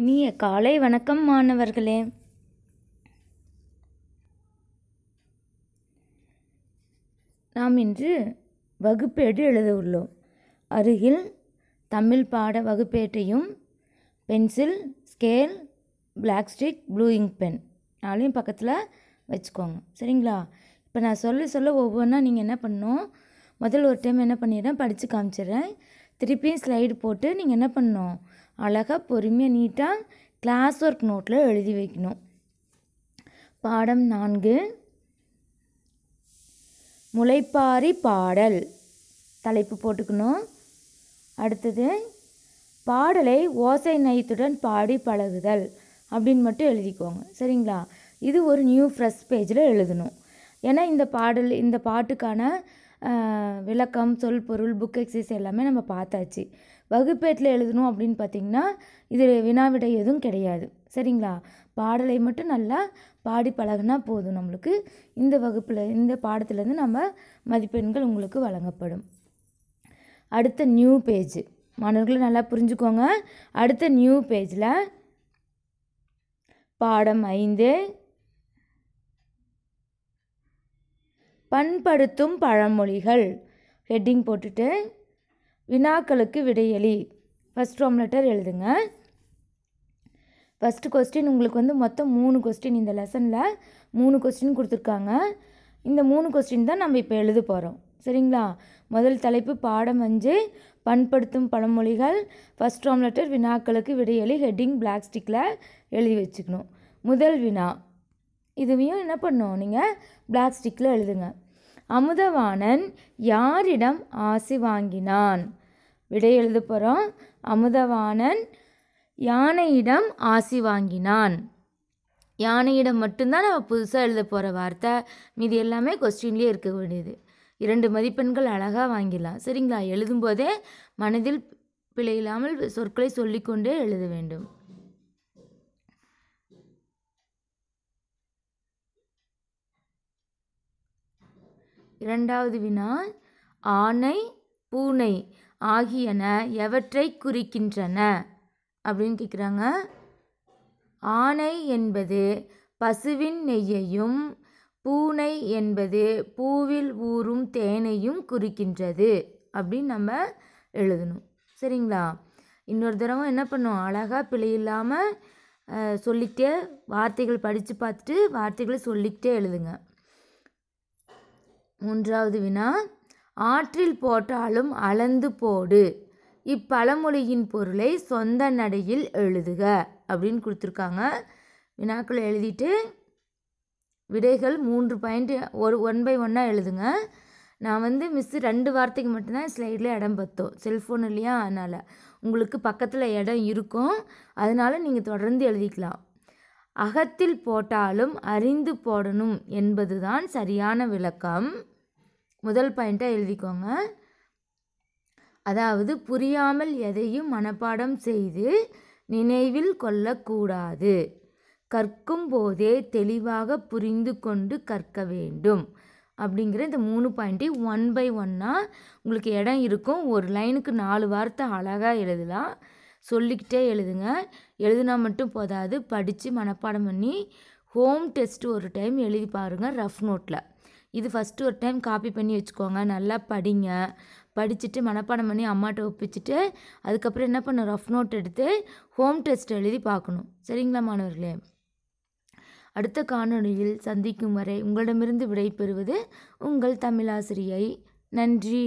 இனிய காலை வணக்கம் மாணவர்களே நாம் இன்று வகுப்பேடு எழுத உள்ளோம் அருகில் தமிழ் பாட வகுப்பேட்டையும் pencil scale black stick blue ink pen நாளையும் பக்கத்தில் வச்சுக்கோங்க சரிங்களா இப்போ நான் சொல்ல சொல்ல ஒவ்வொன்றா நீங்கள் என்ன பண்ணும் முதல் ஒரு டைம் என்ன பண்ணிடுறேன் படித்து காமிச்சிடுறேன் திருப்பியும் ஸ்லைடு போட்டு நீங்கள் என்ன பண்ணணும் அழகாக பொறுமையாக நீட்டாக கிளாஸ் ஒர்க் நோட்டில் எழுதி வைக்கணும் பாடம் நான்கு முளைப்பாரி பாடல் தலைப்பு போட்டுக்கணும் அடுத்தது பாடலை ஓசை நயத்துடன் பாடி பழகுதல் அப்படின்னு மட்டும் எழுதிக்கோங்க சரிங்களா இது ஒரு நியூ ஃப்ரெஷ் பேஜில் எழுதணும் ஏன்னா இந்த பாடல் இந்த பாட்டுக்கான விளக்கம் சொல் பொருள் புக் எக்ஸைஸ் எல்லாமே நம்ம பார்த்தாச்சு வகுப்பேட்டில் எழுதணும் அப்படின்னு பார்த்திங்கன்னா இது வினாவிடை எதுவும் கிடையாது சரிங்களா பாடலை மட்டும் நல்லா பாடி பழகினா போதும் நம்மளுக்கு இந்த வகுப்பில் இந்த பாடத்துலேருந்து நம்ம மதிப்பெண்கள் உங்களுக்கு வழங்கப்படும் அடுத்த நியூ பேஜ் மாணவர்களை நல்லா புரிஞ்சுக்கோங்க அடுத்த நியூ பேஜில் பாடம் ஐந்து பண்படுத்தும் பழமொழிகள் ஹெட்டிங் போட்டுட்டு வினாக்களுக்கு விடையளி ஃபஸ்ட் ரோம் லெட்டர் எழுதுங்க ஃபஸ்ட்டு கொஸ்டின் உங்களுக்கு வந்து மொத்தம் மூணு கொஸ்டின் இந்த லெசனில் மூணு கொஸ்டின் கொடுத்துருக்காங்க இந்த மூணு கொஸ்டின் தான் நம்ம இப்போ எழுத போகிறோம் சரிங்களா முதல் தலைப்பு பாடம் அஞ்சு பண்படுத்தும் பழமொழிகள் ஃபஸ்ட் ரோம் லெட்டர் வினாக்களுக்கு விடையளி ஹெட்டிங் பிளாக் ஸ்டிக்கில் எழுதி வச்சுக்கணும் முதல் வினா இதுவையும் என்ன பண்ணும் நீங்கள் பிளாக் ஸ்டிக்கில் எழுதுங்க அமுதவாணன் யாரிடம் ஆசி வாங்கினான் விடை எழுத போகிறோம் அமுதவாணன் யானையிடம் ஆசி வாங்கினான் யானையிடம் மட்டும்தான் நம்ம புதுசாக எழுத போகிற வார்த்தை மீதி எல்லாமே கொஸ்டின்லேயே இருக்க வேண்டியது இரண்டு மதிப்பெண்கள் அழகாக வாங்கிடலாம் சரிங்களா எழுதும்போதே மனதில் பிழையில்லாமல் சொற்களை சொல்லிக்கொண்டே எழுத வேண்டும் இரண்டாவது வினா ஆனை பூனை ஆகியன எவற்றை குறிக்கின்றன அப்படின்னு கேட்குறாங்க ஆனை என்பது பசுவின் நெய்யையும் பூனை என்பது பூவில் ஊறும் தேனையும் குறிக்கின்றது அப்படின்னு நம்ம எழுதணும் சரிங்களா இன்னொரு தடவை என்ன பண்ணும் அழகாக பிழை இல்லாமல் சொல்லிக்கிட்டே வார்த்தைகள் படித்து பார்த்துட்டு வார்த்தைகளை சொல்லிக்கிட்டே எழுதுங்க மூன்றாவது வினா ஆற்றில் போட்டாலும் அளந்து போடு இப்பழமொழியின் பொருளை சொந்த நடையில் எழுதுக அப்படின்னு கொடுத்துருக்காங்க வினாக்கள் எழுதிட்டு விடைகள் மூன்று பாயிண்ட் ஒரு ஒன் பை ஒன்னாக எழுதுங்க நான் வந்து மிஸ்ஸு ரெண்டு வார்த்தைக்கு மட்டும்தான் ஸ்லைடில் இடம் பத்தோம் செல்ஃபோன் இல்லையா அதனால் உங்களுக்கு பக்கத்தில் இடம் இருக்கும் அதனால் நீங்கள் தொடர்ந்து எழுதிக்கலாம் அகத்தில் போட்டாலும் அறிந்து போடணும் என்பதுதான் சரியான விளக்கம் முதல் பாயிண்ட்டாக எழுதிக்கோங்க அதாவது புரியாமல் எதையும் மனப்பாடம் செய்து நினைவில் கொள்ளக்கூடாது கற்கும் போதே தெளிவாக புரிந்து கொண்டு கற்க வேண்டும் அப்படிங்கிற இந்த மூணு பாயிண்ட்டையும் ஒன் பை ஒன்னாக உங்களுக்கு இடம் இருக்கும் ஒரு லைனுக்கு நாலு வார்த்தை அழகாக எழுதலாம் சொல்லிக்கிட்டே எழுதுங்க எழுதுனா மட்டும் போதாது படித்து மனப்பாடம் பண்ணி ஹோம் டெஸ்ட் ஒரு டைம் எழுதி பாருங்கள் ரஃப் நோட்டில் இது ஃபஸ்ட்டு ஒரு டைம் காப்பி பண்ணி வச்சுக்கோங்க நல்லா படிங்க படிச்சுட்டு மனப்பாடம் பண்ணி அம்மாட்ட ஒப்பிச்சுட்டு அதுக்கப்புறம் என்ன பண்ண ரஃப் நோட் எடுத்து ஹோம் டெஸ்ட் எழுதி பார்க்கணும் சரிங்களா மாணவர்களே அடுத்த காணொலியில் சந்திக்கும் வரை உங்களிடமிருந்து விடை பெறுவது உங்கள் தமிழாசிரியை நன்றி